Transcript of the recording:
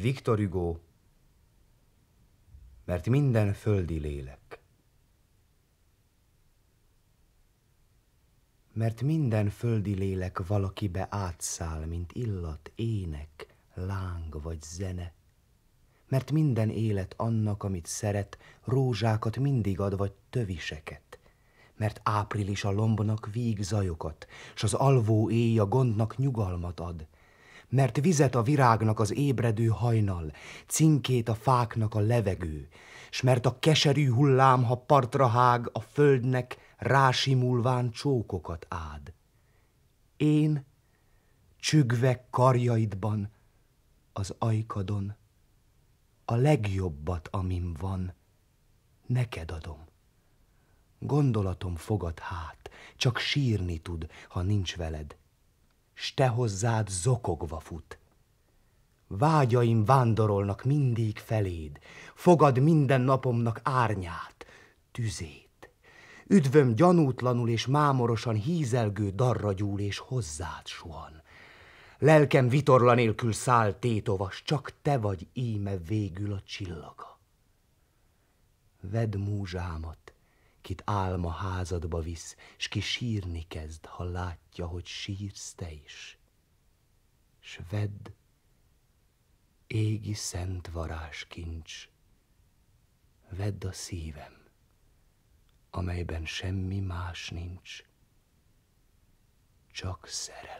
Viktor Hugo, mert minden földi lélek. Mert minden földi lélek valakibe átszáll, mint illat, ének, láng vagy zene. Mert minden élet annak, amit szeret, rózsákat mindig ad, vagy töviseket. Mert április a lombnak víg zajokat, s az alvó éj a gondnak nyugalmat ad, mert vizet a virágnak az ébredő hajnal, cinkét a fáknak a levegő, s mert a keserű hullám, ha partra hág, a földnek rásimulván csókokat ád. Én csügve karjaidban, az ajkadon, a legjobbat, amim van, neked adom. Gondolatom fogad hát, csak sírni tud, ha nincs veled, s te hozzád zokogva fut. Vágyaim vándorolnak mindig feléd, fogad minden napomnak árnyát, tüzét. Üdvöm gyanútlanul és mámorosan hízelgő darra gyúl és hozzád suhan. Lelkem vitorla nélkül száll tétovas, csak te vagy íme végül a csillaga. Vedd múzsámat, kit álma házadba visz, s ki sírni kezd, ha látja, hogy sírsz te is. S vedd, égi szent varázskincs, vedd a szívem, amelyben semmi más nincs, csak szerelem.